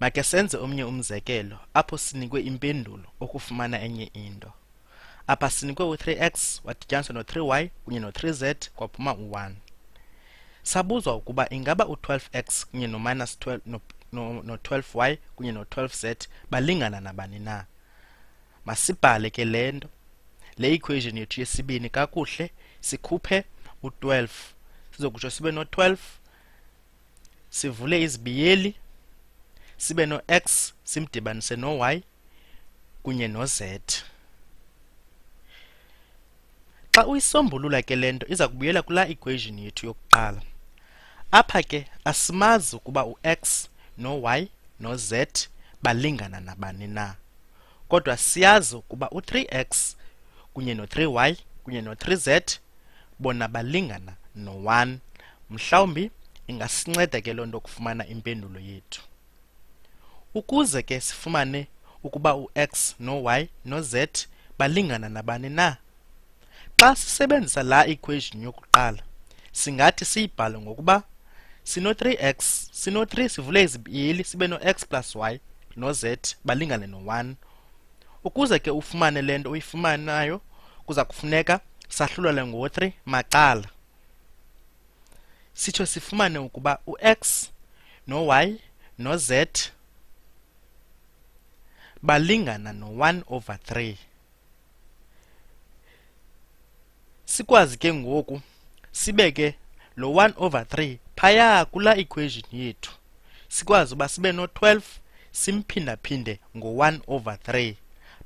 make senze omnye umzekelo apho sinikwe impendulo okufumana enye into apha sinikwe u-3x wadityaniswa no-3y kunye no-3z kwaphuma u-1 sabuzwa ukuba ingaba u-12x kunye no-minus 12 no, no, no 12y kunye no-12z balingana nabani na masibhale ke le nto le equation yethu yesibini kakuhle sikhuphe u-12 sizokutsho sibe no-12 sivule izibiyeli sibe no-x simdibanise no-y kunye no-z xa uyisombulula ke le nto iza kubuyela kulaa equation yethu yokuqala apha ke asimazi ukuba u-x no-y no-z balingana nabani na kodwa siyazi ukuba u-3x kunye no-3y kunye no-3z bona balingana no-1 mhlawumbi ingasinceda ke loo nto kufumana impendulo yethu ukuze ke sifumane ukuba u-x no-y no-z balingana nabani na xa sisebenzisa laa equation yokuqala singathi siyibhale ngokuba sino-3x sino-3 sivule izibiyeli sibe no-x plus y no-z balingane no-1 ukuze ke ufumane le nto uyifumanayo kuza kufuneka sahlulele ngo-3 macala sitsho sifumane ukuba u-x no-y no-z balingana no-1 over 3 sikwazi ke ngoku sibeke lo 1 over 3 phaya kula equation yethu sikwazi uba sibe no-12 simphindaphinde ngo-1 over 3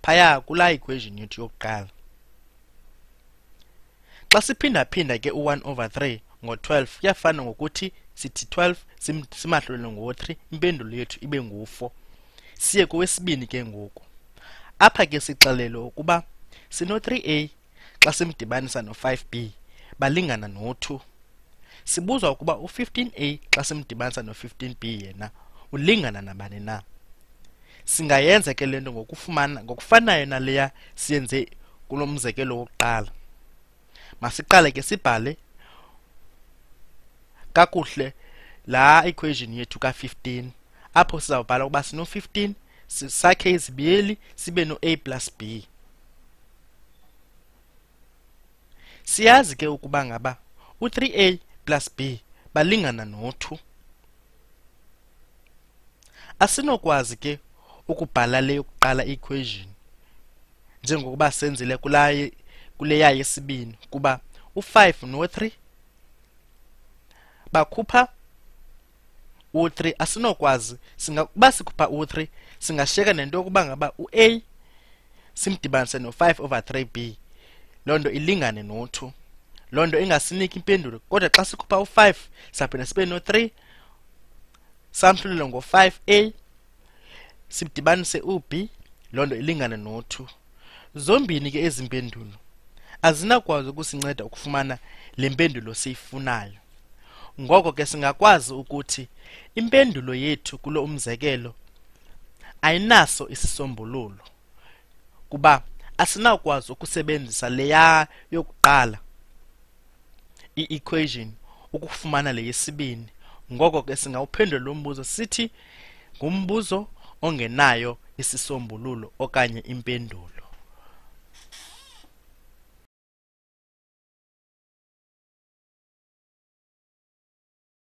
phaya kula equation yethu yokuqala xa siphindaphinda ke u-1 over 3 ngo-12 kuyafana ngokuthi sithi 12 simahlulele ngo-3 impendulo yethu ibe ngu-4 siye kowesibini ke ngoku apha ke sixelelwe ukuba sino-3a xa simdibanisa no-5b balingana no-2 sibuzwa ukuba u-15a xa simdibanisa no-15b yena ulingana nabani na singayenza ke lento ngokufumana ngokufanayo naleya siyenze kulo mzekelo wokuqala masiqale ke sibhale kakuhle laa equation yethu ka-15 apho sizawubhala ukuba sino-15 sakhe izibiyeli sibe no-a plus b siyazi ke ukuba ngaba u-3a plus b balingana no-2 asinokwazi ke ukubhala le yokuqala equation njengokuba senzile kulaye kuleya yesibini kuba u-5 no-3 bakhupha u-3 asinokwazi singakuba sikhupha u-3 singashiyeka nento yokuba ngaba u-a simdibanise no-5 over 3b loo nto ilingane no-2 loo nto ingasiniki impendulo kodwa xa sikhupha u-5 saphinda sibe no-3 samhlulele ngo-5a sidibanise u-b loo nto ilingane no-2 zombini ke ezi mpendulo azinakwazi ukusinceda ukufumana le mpendulo siyifunayo ngoko ke singakwazi ukuthi impendulo yethu kulo umzekelo ayinaso isisombululo kuba asinawukwazi ukusebenzisa leya yokuqala i-equation ukufumana le yesibini ngoko ke singawuphendula lo mbuzo sithi ngumbuzo ongenayo isisombululo okanye impendulo